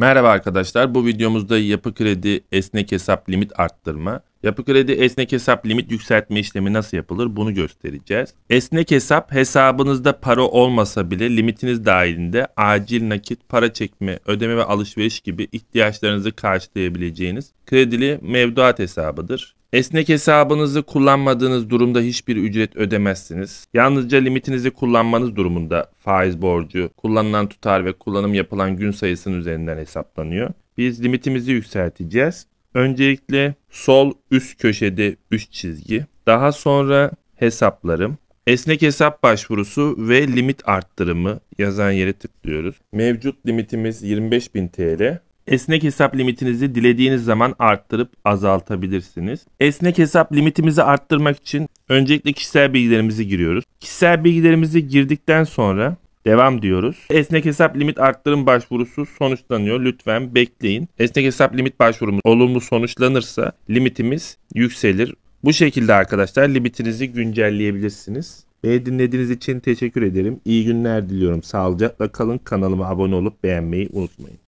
Merhaba arkadaşlar bu videomuzda yapı kredi esnek hesap limit arttırma Yapı kredi esnek hesap limit yükseltme işlemi nasıl yapılır bunu göstereceğiz. Esnek hesap hesabınızda para olmasa bile limitiniz dahilinde acil nakit, para çekme, ödeme ve alışveriş gibi ihtiyaçlarınızı karşılayabileceğiniz kredili mevduat hesabıdır. Esnek hesabınızı kullanmadığınız durumda hiçbir ücret ödemezsiniz. Yalnızca limitinizi kullanmanız durumunda faiz borcu, kullanılan tutar ve kullanım yapılan gün sayısının üzerinden hesaplanıyor. Biz limitimizi yükselteceğiz. Öncelikle sol üst köşede üst çizgi. Daha sonra hesaplarım. Esnek hesap başvurusu ve limit arttırımı yazan yere tıklıyoruz. Mevcut limitimiz 25.000 TL. Esnek hesap limitinizi dilediğiniz zaman arttırıp azaltabilirsiniz. Esnek hesap limitimizi arttırmak için öncelikle kişisel bilgilerimizi giriyoruz. Kişisel bilgilerimizi girdikten sonra Devam diyoruz. Esnek hesap limit arttırım başvurusu sonuçlanıyor. Lütfen bekleyin. Esnek hesap limit başvurumuz olumlu sonuçlanırsa limitimiz yükselir. Bu şekilde arkadaşlar limitinizi güncelleyebilirsiniz. Beni dinlediğiniz için teşekkür ederim. İyi günler diliyorum. Sağlıcakla kalın. Kanalıma abone olup beğenmeyi unutmayın.